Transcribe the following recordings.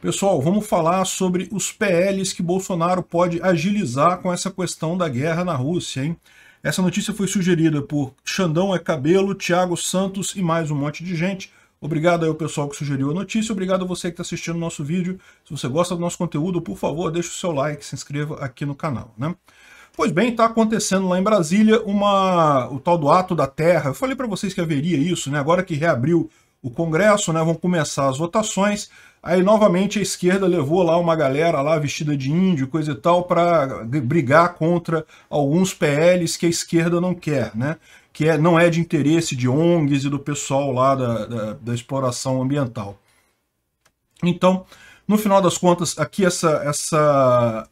Pessoal, vamos falar sobre os PLs que Bolsonaro pode agilizar com essa questão da guerra na Rússia, hein? Essa notícia foi sugerida por Xandão é Cabelo, Thiago Santos e mais um monte de gente. Obrigado ao pessoal que sugeriu a notícia, obrigado a você que está assistindo o nosso vídeo. Se você gosta do nosso conteúdo, por favor, deixe o seu like, se inscreva aqui no canal, né? Pois bem, está acontecendo lá em Brasília uma, o tal do ato da terra. Eu falei para vocês que haveria isso, né? Agora que reabriu o Congresso, né? Vão começar as votações. Aí novamente a esquerda levou lá uma galera lá vestida de índio, coisa e tal, para brigar contra alguns PLs que a esquerda não quer, né? Que é, não é de interesse de ONGs e do pessoal lá da, da, da exploração ambiental. Então, no final das contas, aqui essa, essa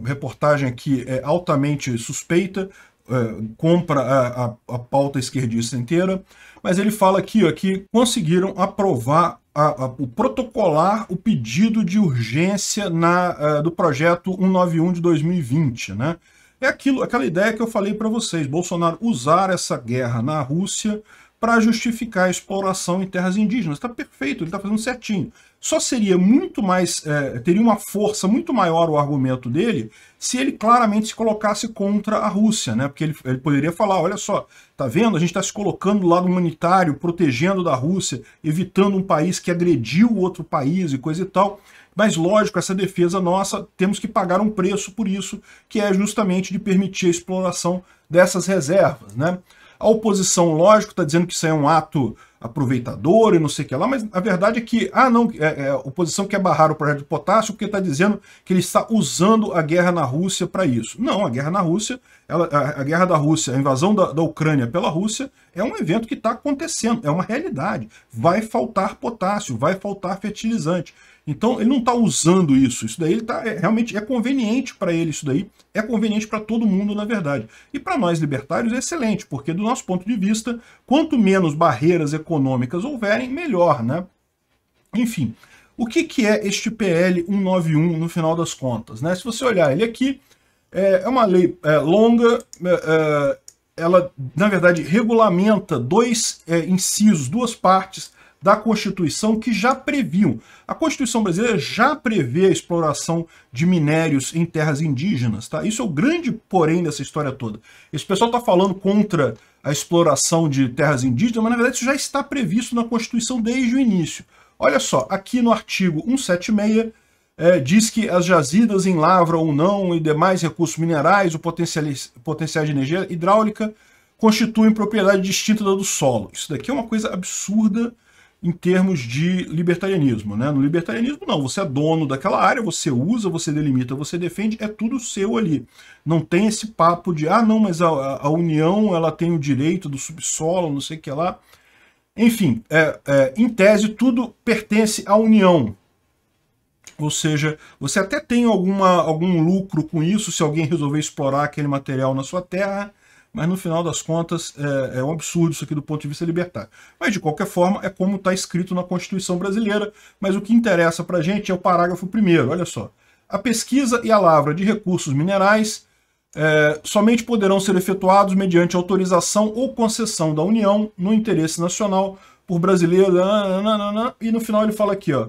uh, reportagem aqui é altamente suspeita, é, compra a, a, a, pauta esquerdista inteira, mas ele fala aqui ó, que conseguiram aprovar a, o protocolar o pedido de urgência na, é, do projeto 191 de 2020, né? É aquilo, aquela ideia que eu falei para vocês, Bolsonaro usar essa guerra na Rússia para justificar a exploração em terras indígenas. Está perfeito, ele está fazendo certinho. Só seria muito mais, é, teria uma força muito maior o argumento dele se ele claramente se colocasse contra a Rússia, né? Porque ele, ele poderia falar, olha só, tá vendo? A gente está se colocando do lado humanitário, protegendo da Rússia, evitando um país que agrediu outro país e coisa e tal. Mas lógico, essa defesa nossa, temos que pagar um preço por isso, que é justamente de permitir a exploração dessas reservas, né? A oposição, lógico, está dizendo que isso é um ato aproveitador e não sei o que lá, mas a verdade é que, ah, não, é, é, a oposição quer barrar o projeto de potássio porque está dizendo que ele está usando a guerra na Rússia para isso. Não, a guerra na Rússia, ela, a, a, guerra da Rússia, a invasão da, da Ucrânia pela Rússia é um evento que está acontecendo, é uma realidade. Vai faltar potássio, vai faltar fertilizante. Então ele não está usando isso. Isso daí ele tá, é, realmente é conveniente para ele, isso daí é conveniente para todo mundo, na verdade. E para nós libertários é excelente, porque do nosso ponto de vista, quanto menos barreiras econômicas houverem, melhor, né? Enfim, o que, que é este PL 191 no final das contas? Né? Se você olhar ele aqui, é, é uma lei é, longa, é, é, ela, na verdade, regulamenta dois é, incisos, duas partes da Constituição que já previam. A Constituição brasileira já prevê a exploração de minérios em terras indígenas, tá? Isso é o grande porém dessa história toda. Esse pessoal tá falando contra a exploração de terras indígenas, mas na verdade isso já está previsto na Constituição desde o início. Olha só, aqui no artigo 176 é, diz que as jazidas em lavra ou não e demais recursos minerais, o potencial, potencial de energia hidráulica, constituem propriedade distinta da do solo. Isso daqui é uma coisa absurda em termos de libertarianismo. Né? No libertarianismo, não, você é dono daquela área, você usa, você delimita, você defende, é tudo seu ali. Não tem esse papo de, ah, não, mas a, a União ela tem o direito do subsolo, não sei o que lá. Enfim, é, é, em tese, tudo pertence à União. Ou seja, você até tem alguma, algum lucro com isso se alguém resolver explorar aquele material na sua terra, mas no final das contas é, é um absurdo isso aqui do ponto de vista libertário. Mas de qualquer forma é como está escrito na Constituição brasileira, mas o que interessa para a gente é o parágrafo primeiro, olha só. A pesquisa e a lavra de recursos minerais é, somente poderão ser efetuados mediante autorização ou concessão da União no interesse nacional por brasileiro. Nananana, ah, ah, ah, e no final ele fala aqui, ó,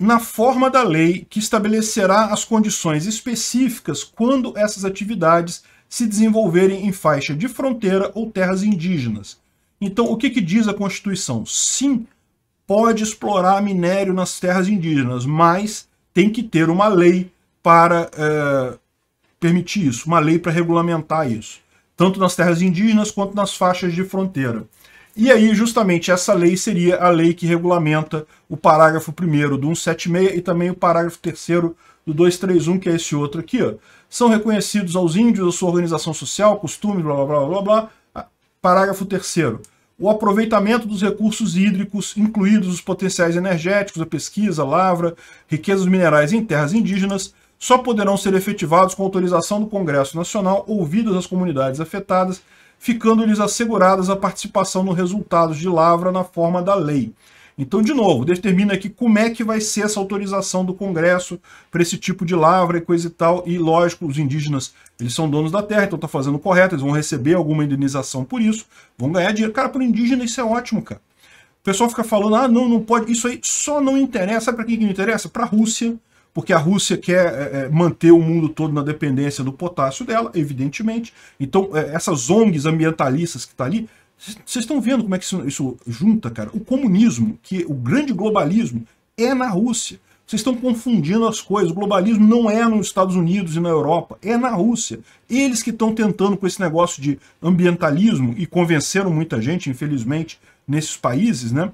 na forma da lei que estabelecerá as condições específicas quando essas atividades se desenvolverem em faixa de fronteira ou terras indígenas. Então, o que, que diz a Constituição? Sim, pode explorar minério nas terras indígenas, mas tem que ter uma lei para é, permitir isso, uma lei para regulamentar isso, tanto nas terras indígenas quanto nas faixas de fronteira. E aí, justamente, essa lei seria a lei que regulamenta o parágrafo 1 do 176 e também o parágrafo 3 do 231, que é esse outro aqui, ó, são reconhecidos aos índios a sua organização social, costumes, blá, blá, blá, blá, blá. Ah, parágrafo 3 o aproveitamento dos recursos hídricos, incluídos os potenciais energéticos, a pesquisa, a lavra, riquezas minerais em terras indígenas, só poderão ser efetivados com autorização do Congresso Nacional, ouvidas as comunidades afetadas, ficando-lhes asseguradas a participação nos resultados de lavra na forma da lei. Então, de novo, determina aqui como é que vai ser essa autorização do Congresso para esse tipo de lavra e coisa e tal. E, lógico, os indígenas, eles são donos da terra, então tá fazendo correto, eles vão receber alguma indenização por isso, vão ganhar dinheiro. Cara, para o indígena isso é ótimo, cara. O pessoal fica falando, ah, não, não pode, isso aí só não interessa. Sabe para quem que não interessa? Para a Rússia, porque a Rússia quer é, é, manter o mundo todo na dependência do potássio dela, evidentemente. Então, é, essas ONGs ambientalistas que tá ali, vocês estão vendo como é que isso, isso junta, cara? O comunismo, que o grande globalismo, é na Rússia. Vocês estão confundindo as coisas. O globalismo não é nos Estados Unidos e na Europa, é na Rússia. Eles que estão tentando com esse negócio de ambientalismo e convenceram muita gente, infelizmente, nesses países, né?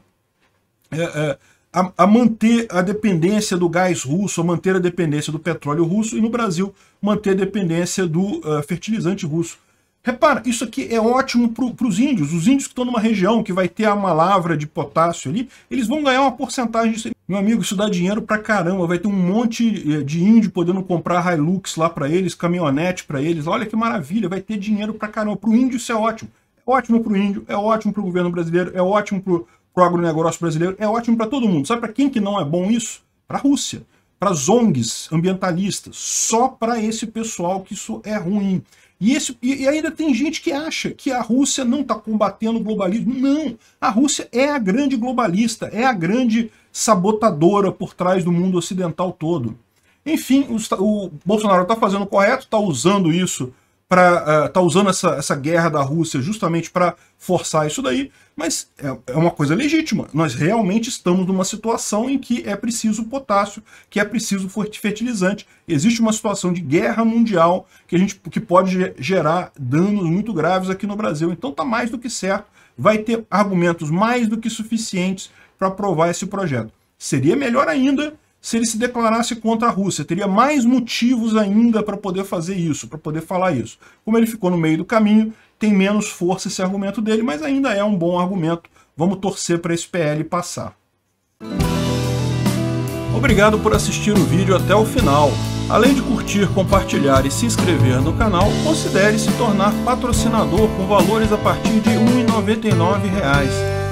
É, é, a, a, manter a dependência do gás russo, a manter a dependência do petróleo russo e no Brasil manter a dependência do uh, fertilizante russo. Repara, isso aqui é ótimo para os índios. Os índios que estão numa região que vai ter a malavra de potássio ali, eles vão ganhar uma porcentagem disso. Meu amigo, isso dá dinheiro para caramba. Vai ter um monte eh, de índio podendo comprar Hilux lá para eles, caminhonete para eles. Olha que maravilha, vai ter dinheiro para caramba. Para o índio isso é ótimo. É ótimo para o índio, é ótimo para o governo brasileiro, é ótimo para o agronegócio brasileiro, é ótimo para todo mundo. Sabe para quem que não é bom isso? Para a Rússia para as ONGs ambientalistas, só para esse pessoal que isso é ruim. E, esse, e ainda tem gente que acha que a Rússia não está combatendo o globalismo. Não! A Rússia é a grande globalista, é a grande sabotadora por trás do mundo ocidental todo. Enfim, o, o Bolsonaro está fazendo o correto, está usando isso para uh, é, tá usando essa, essa guerra da Rússia justamente para forçar isso daí, mas é, é, uma coisa legítima. Nós realmente estamos numa situação em que é preciso potássio, que é preciso fertilizante. Existe uma situação de guerra mundial que a gente que pode gerar danos muito graves aqui no Brasil. Então tá mais do que certo, vai ter argumentos mais do que suficientes para aprovar esse projeto. Seria melhor ainda se ele se declarasse contra a Rússia. Teria mais motivos ainda para poder fazer isso, para poder falar isso. Como ele ficou no meio do caminho, tem menos força esse argumento dele, mas ainda é um bom argumento. Vamos torcer para esse PL passar. Obrigado por assistir o vídeo até o final. Além de curtir, compartilhar e se inscrever no canal, considere se tornar patrocinador com valores a partir de R$ 1,99